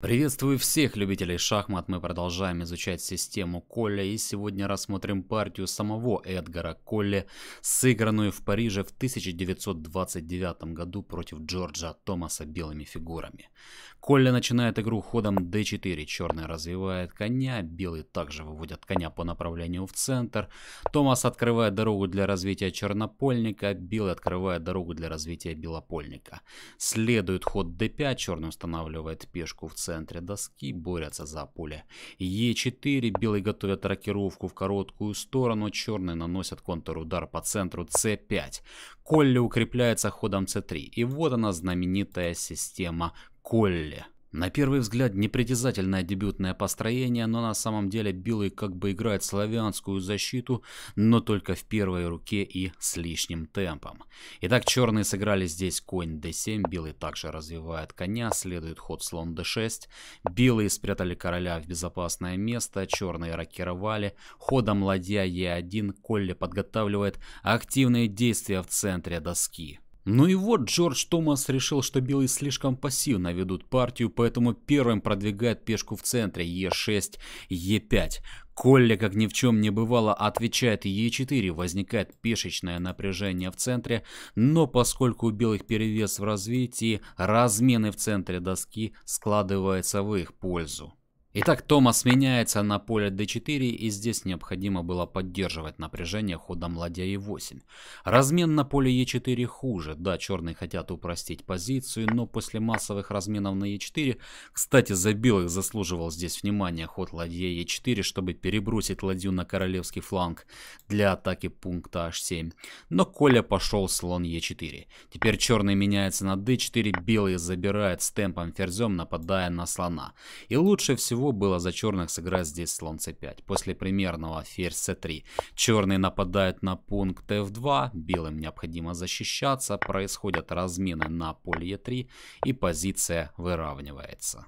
Приветствую всех любителей шахмат, мы продолжаем изучать систему Колля и сегодня рассмотрим партию самого Эдгара Колля, сыгранную в Париже в 1929 году против Джорджа Томаса белыми фигурами. Колля начинает игру ходом d4, черный развивает коня, белый также выводят коня по направлению в центр, Томас открывает дорогу для развития чернопольника, белый открывает дорогу для развития белопольника. Следует ход d5, черный устанавливает пешку в центр центре доски борются за поле. Е4, белый готовят рокировку в короткую сторону, черный наносят контрудар по центру С5. Колли укрепляется ходом С3. И вот она знаменитая система Колли. На первый взгляд непритязательное дебютное построение, но на самом деле Билый как бы играет славянскую защиту, но только в первой руке и с лишним темпом. Итак, черные сыграли здесь конь d7, Билый также развивает коня, следует ход слон d6. белые спрятали короля в безопасное место, черные рокировали, ходом ладья e1 Колли подготавливает активные действия в центре доски. Ну и вот Джордж Томас решил, что белые слишком пассивно ведут партию, поэтому первым продвигает пешку в центре Е6, Е5. Колли, как ни в чем не бывало, отвечает Е4, возникает пешечное напряжение в центре, но поскольку у белых перевес в развитии, размены в центре доски складываются в их пользу. Итак, Томас меняется на поле d4, и здесь необходимо было поддерживать напряжение ходом ладья e8. Размен на поле e4 хуже. Да, черные хотят упростить позицию, но после массовых разменов на e4, кстати, за белых заслуживал здесь внимание ход ладья e4, чтобы перебросить ладью на королевский фланг для атаки пункта h7. Но Коля пошел слон e4. Теперь черный меняется на d4, белые забирают с темпом ферзем, нападая на слона. И лучше всего всего было за черных сыграть здесь слон c5. После примерного ферзь c3. Черные нападают на пункт f2, белым необходимо защищаться, происходят размены на поле e3 и позиция выравнивается.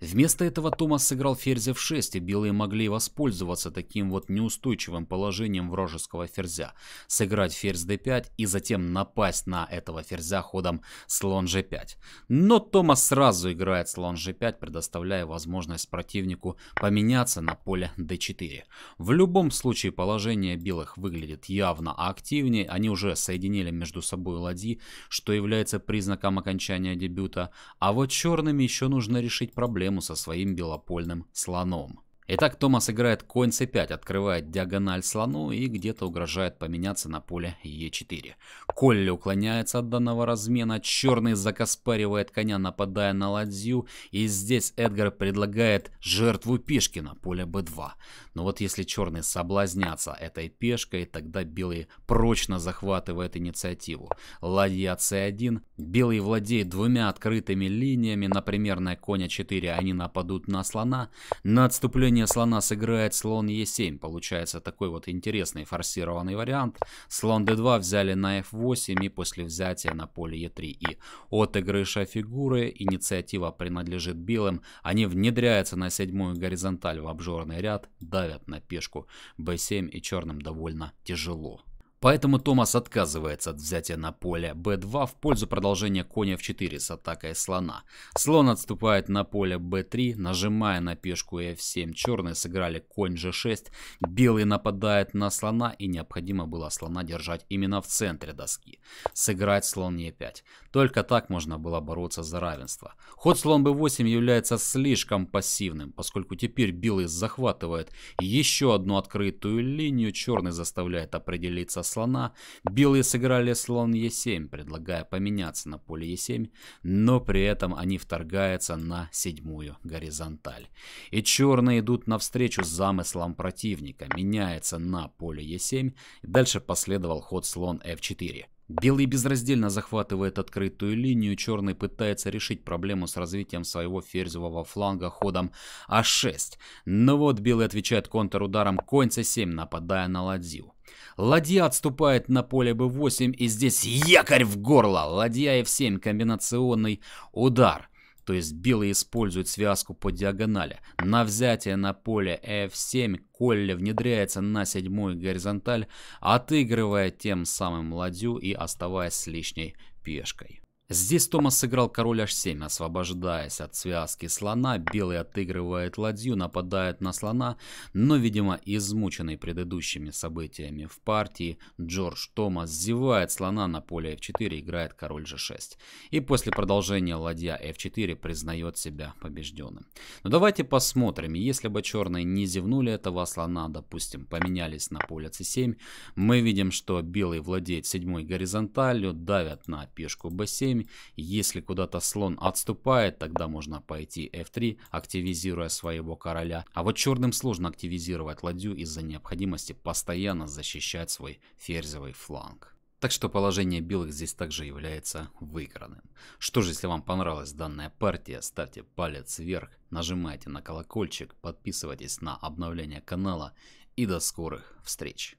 Вместо этого Томас сыграл ферзя в 6, и белые могли воспользоваться таким вот неустойчивым положением вражеского ферзя. Сыграть ферзь d5 и затем напасть на этого ферзя ходом слон g5. Но Томас сразу играет слон g5, предоставляя возможность противнику поменяться на поле d4. В любом случае положение белых выглядит явно активнее. Они уже соединили между собой ладьи, что является признаком окончания дебюта. А вот черными еще нужно решить проблему гарему со своим белопольным слоном. Итак, Томас играет конь c5, открывает диагональ слону и где-то угрожает поменяться на поле e4. Колли уклоняется от данного размена, черный закоспаривает коня, нападая на ладью, и здесь Эдгар предлагает жертву пешки на поле b2. Но вот если черные соблазнятся этой пешкой, тогда белые прочно захватывают инициативу. Ладья c1, белые владеют двумя открытыми линиями, например, на коня 4 они нападут на слона, на отступление Движение слона сыграет слон e 7 Получается такой вот интересный форсированный вариант. Слон D2 взяли на F8 и после взятия на поле e 3 И отыгрыша фигуры, инициатива принадлежит белым. Они внедряются на седьмую горизонталь в обжорный ряд, давят на пешку B7 и черным довольно тяжело. Поэтому Томас отказывается от взятия на поле b2 в пользу продолжения коня f4 с атакой слона. Слон отступает на поле b3, нажимая на пешку f7. Черные сыграли конь g6, белый нападает на слона и необходимо было слона держать именно в центре доски. Сыграть слон e5. Только так можно было бороться за равенство. Ход слон b8 является слишком пассивным, поскольку теперь белый захватывает еще одну открытую линию, черный заставляет определиться слона. Белые сыграли слон Е7, предлагая поменяться на поле Е7, но при этом они вторгаются на седьмую горизонталь. И черные идут навстречу с замыслом противника, меняется на поле Е7, и дальше последовал ход слон F4. Белый безраздельно захватывает открытую линию, черный пытается решить проблему с развитием своего ферзевого фланга ходом А6. Но ну вот белый отвечает контрударом конь С7, нападая на ладью. Ладья отступает на поле Б8 и здесь якорь в горло. Ладья F7, комбинационный удар то есть белые используют связку по диагонали. На взятие на поле f7 Колли внедряется на седьмую горизонталь, отыгрывая тем самым ладью и оставаясь с лишней пешкой. Здесь Томас сыграл король h7, освобождаясь от связки слона. Белый отыгрывает ладью, нападает на слона, но, видимо, измученный предыдущими событиями в партии, Джордж Томас зевает слона на поле f4, играет король g6. И после продолжения ладья f4 признает себя побежденным. Но давайте посмотрим, если бы черные не зевнули этого слона, допустим, поменялись на поле c7, мы видим, что белый владеет седьмой горизонталью, давят на пешку b7, если куда-то слон отступает, тогда можно пойти f3, активизируя своего короля. А вот черным сложно активизировать ладью из-за необходимости постоянно защищать свой ферзевый фланг. Так что положение белых здесь также является выигранным. Что же, если вам понравилась данная партия, ставьте палец вверх, нажимайте на колокольчик, подписывайтесь на обновление канала и до скорых встреч.